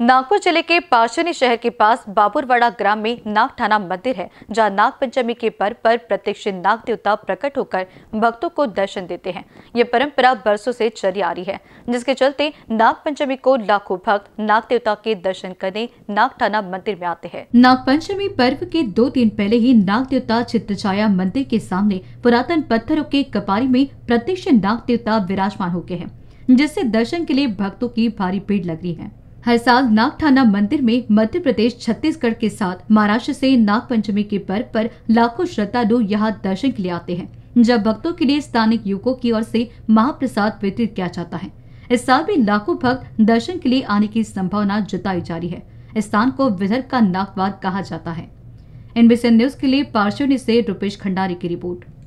नागपुर जिले के पाशनी शहर के पास बाबुरवाड़ा ग्राम में नाग थाना मंदिर है जहां नाग पंचमी के पर्व पर प्रत्यक्ष नाग देवता प्रकट होकर भक्तों को दर्शन देते हैं ये परंपरा बरसों से चली आ रही है जिसके चलते नाग पंचमी को लाखों भक्त नाग देवता के दर्शन करने नाग थाना मंदिर में आते हैं नाग पंचमी पर्व के दो दिन पहले ही नाग देवता चित्र मंदिर के सामने पुरातन पत्थरों के कपारी में प्रत्यक्ष नाग देवता विराजमान हो गए हैं जिससे दर्शन के लिए भक्तों की भारी भीड़ लग रही है हर साल नाग थाना मंदिर में मध्य प्रदेश छत्तीसगढ़ के साथ महाराष्ट्र से नाग पंचमी के पर्व पर लाखों श्रद्धालु यहाँ दर्शन के लिए आते हैं जब भक्तों के लिए स्थानिक युवकों की ओर से महाप्रसाद वितरित किया जाता है इस साल भी लाखों भक्त दर्शन के लिए आने की संभावना जताई जा रही है स्थान को विदर्भ का नागवाद कहा जाता है एनबीसी न्यूज के लिए पार्श्वनी से रूपेश खंडारी की रिपोर्ट